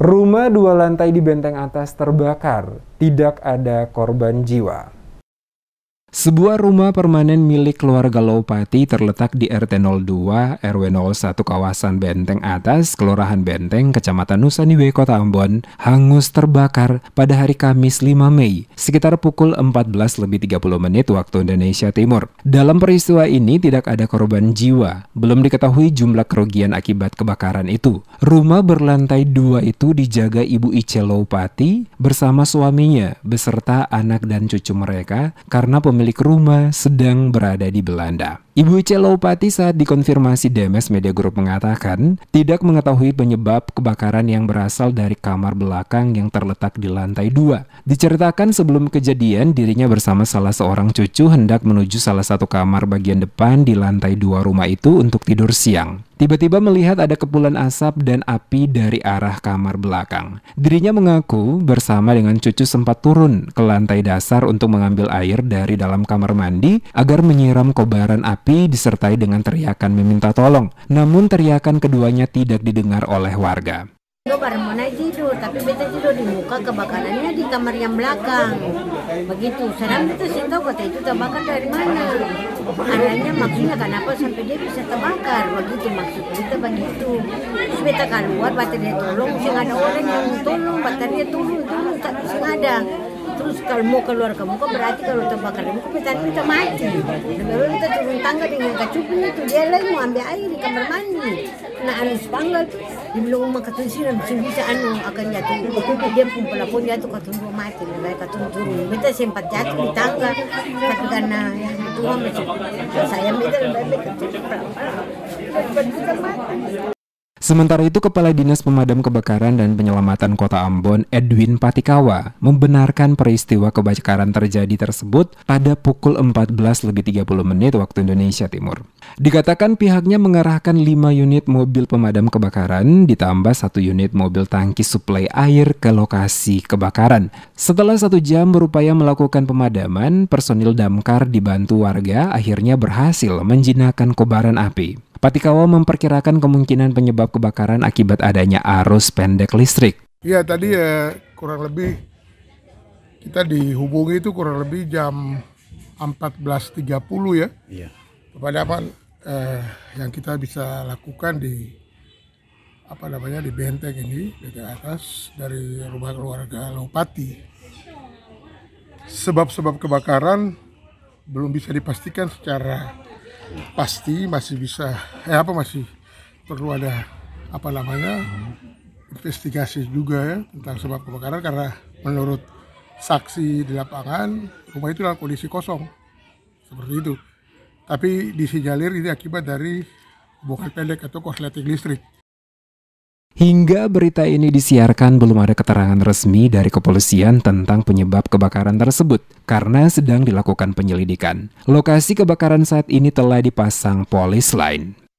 Rumah dua lantai di Benteng Atas terbakar, tidak ada korban jiwa. Sebuah rumah permanen milik keluarga Lopati terletak di RT 02 RW 01 kawasan Benteng Atas, Kelurahan Benteng, Kecamatan Nusaniwe, Kota Ambon, hangus terbakar pada hari Kamis 5 Mei, sekitar pukul 14 lebih 14.30 menit waktu Indonesia Timur. Dalam peristiwa ini tidak ada korban jiwa, belum diketahui jumlah kerugian akibat kebakaran itu. Rumah berlantai dua itu dijaga Ibu Ice Lopati bersama suaminya beserta anak dan cucu mereka karena pemilik pemilik rumah sedang berada di Belanda. Ibu Celopati saat dikonfirmasi Demes Media Group mengatakan tidak mengetahui penyebab kebakaran yang berasal dari kamar belakang yang terletak di lantai dua. Diceritakan sebelum kejadian dirinya bersama salah seorang cucu hendak menuju salah satu kamar bagian depan di lantai dua rumah itu untuk tidur siang. Tiba-tiba melihat ada kepulan asap dan api dari arah kamar belakang. Dirinya mengaku bersama dengan cucu sempat turun ke lantai dasar untuk mengambil air dari dalam kamar mandi agar menyiram kobaran api disertai dengan teriakan meminta tolong. Namun teriakan keduanya tidak didengar oleh warga lo bareng mana tidur tapi beta tidur di muka kebakarannya di kamar yang belakang begitu Seram itu sih tahu kota itu terbakar dari mana anaknya maksudnya kenapa sampai dia bisa terbakar begitu maksud kita begitu terus beta keluar baterai tolong sih ada orang yang tolong baterainya turun turun tapi sih ada terus kalau mau keluar kamu kok berarti kalau terbakar kamu kok kita kita mati baru kita turun tangga dengan kacupnya itu dia lagi mau ambil air di kamar mandi nah ada sepanggal tuh dia bilang umma katun siram bisa anu akan jatuh dia pun pelapon jatuh katun dua mati nah katun turun kita sempat jatuh di tangga tapi karena ya Tuhan saya minta lebih baik katun pelapon kita mati Sementara itu, Kepala Dinas Pemadam Kebakaran dan Penyelamatan Kota Ambon, Edwin Patikawa, membenarkan peristiwa kebakaran terjadi tersebut pada pukul 14.30 menit waktu Indonesia Timur. Dikatakan pihaknya mengarahkan 5 unit mobil pemadam kebakaran ditambah satu unit mobil tangki suplai air ke lokasi kebakaran. Setelah satu jam berupaya melakukan pemadaman, personil damkar dibantu warga akhirnya berhasil menjinakkan kobaran api. Patikawa memperkirakan kemungkinan penyebab kebakaran akibat adanya arus pendek listrik. Ya tadi ya kurang lebih kita dihubungi itu kurang lebih jam 14.30 ya. Iya. apa eh, yang kita bisa lakukan di apa namanya di benteng ini dari atas dari rumah keluarga Lopati. Sebab-sebab kebakaran belum bisa dipastikan secara pasti masih bisa eh apa masih perlu ada apa namanya investigasi juga ya tentang sebab kebakaran karena menurut saksi di lapangan rumah itu dalam kondisi kosong seperti itu tapi disinyalir ini akibat dari hubungan pendek atau korsleting listrik Hingga berita ini disiarkan belum ada keterangan resmi dari kepolisian tentang penyebab kebakaran tersebut karena sedang dilakukan penyelidikan. Lokasi kebakaran saat ini telah dipasang polis lain.